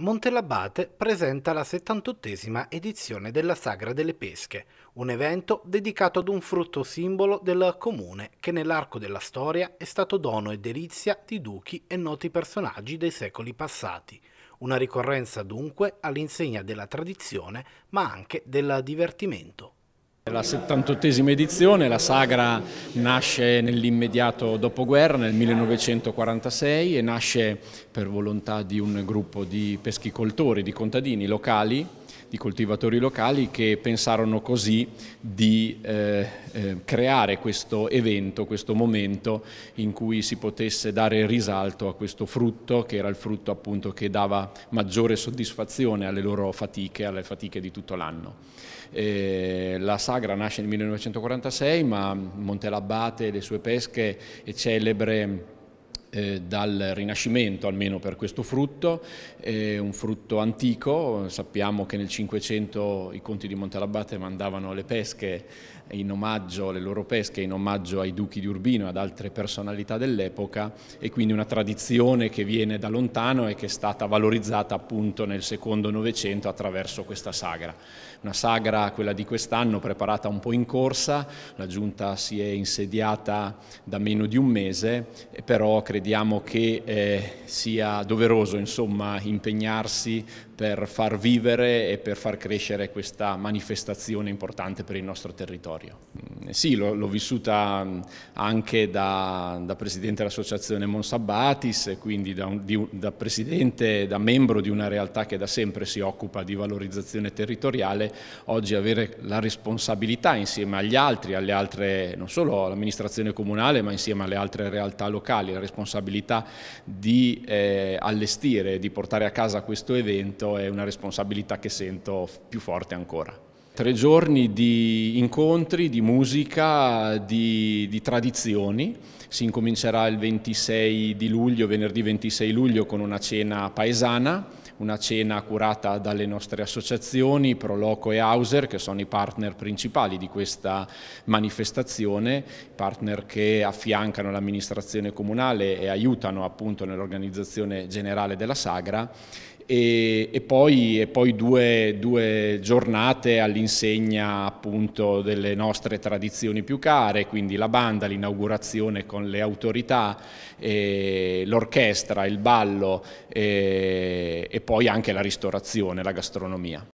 Montelabate presenta la 78esima edizione della Sagra delle Pesche, un evento dedicato ad un frutto simbolo del comune che nell'arco della storia è stato dono e delizia di duchi e noti personaggi dei secoli passati. Una ricorrenza dunque all'insegna della tradizione ma anche del divertimento. La 78esima edizione, la sagra nasce nell'immediato dopoguerra, nel 1946 e nasce per volontà di un gruppo di peschicoltori, di contadini locali, di coltivatori locali che pensarono così di eh, eh, creare questo evento, questo momento in cui si potesse dare risalto a questo frutto che era il frutto appunto che dava maggiore soddisfazione alle loro fatiche, alle fatiche di tutto l'anno. Eh, la sagra sagra nasce nel 1946, ma Montelabate e le sue pesche è celebre eh, dal Rinascimento almeno per questo frutto, è un frutto antico, sappiamo che nel Cinquecento i conti di Montalabate mandavano le pesche in omaggio, le loro pesche in omaggio ai duchi di Urbino e ad altre personalità dell'epoca e quindi una tradizione che viene da lontano e che è stata valorizzata appunto nel secondo Novecento attraverso questa sagra. Una sagra, quella di quest'anno, preparata un po' in corsa, la giunta si è insediata da meno di un mese, però credo crediamo che eh, sia doveroso insomma, impegnarsi per far vivere e per far crescere questa manifestazione importante per il nostro territorio. Mm, sì, l'ho vissuta mm, anche da, da presidente dell'associazione Monsabbatis, quindi da, un, di, da presidente, da membro di una realtà che da sempre si occupa di valorizzazione territoriale, oggi avere la responsabilità insieme agli altri, alle altre, non solo all'amministrazione comunale, ma insieme alle altre realtà locali, la responsabilità responsabilità di eh, allestire, di portare a casa questo evento è una responsabilità che sento più forte ancora tre giorni di incontri, di musica, di, di, tradizioni. Si incomincerà il 26 di luglio, venerdì 26 luglio, con una cena paesana una cena curata dalle nostre associazioni, Proloco e Hauser, che sono i partner principali di questa manifestazione, partner che affiancano l'amministrazione comunale e aiutano appunto nell'organizzazione generale della sagra e, e, poi, e poi due, due, giornate all'insegna appunto delle nostre tradizioni più care, quindi la banda, l'inaugurazione con le autorità, l'orchestra, il ballo e poi anche la ristorazione, la gastronomia.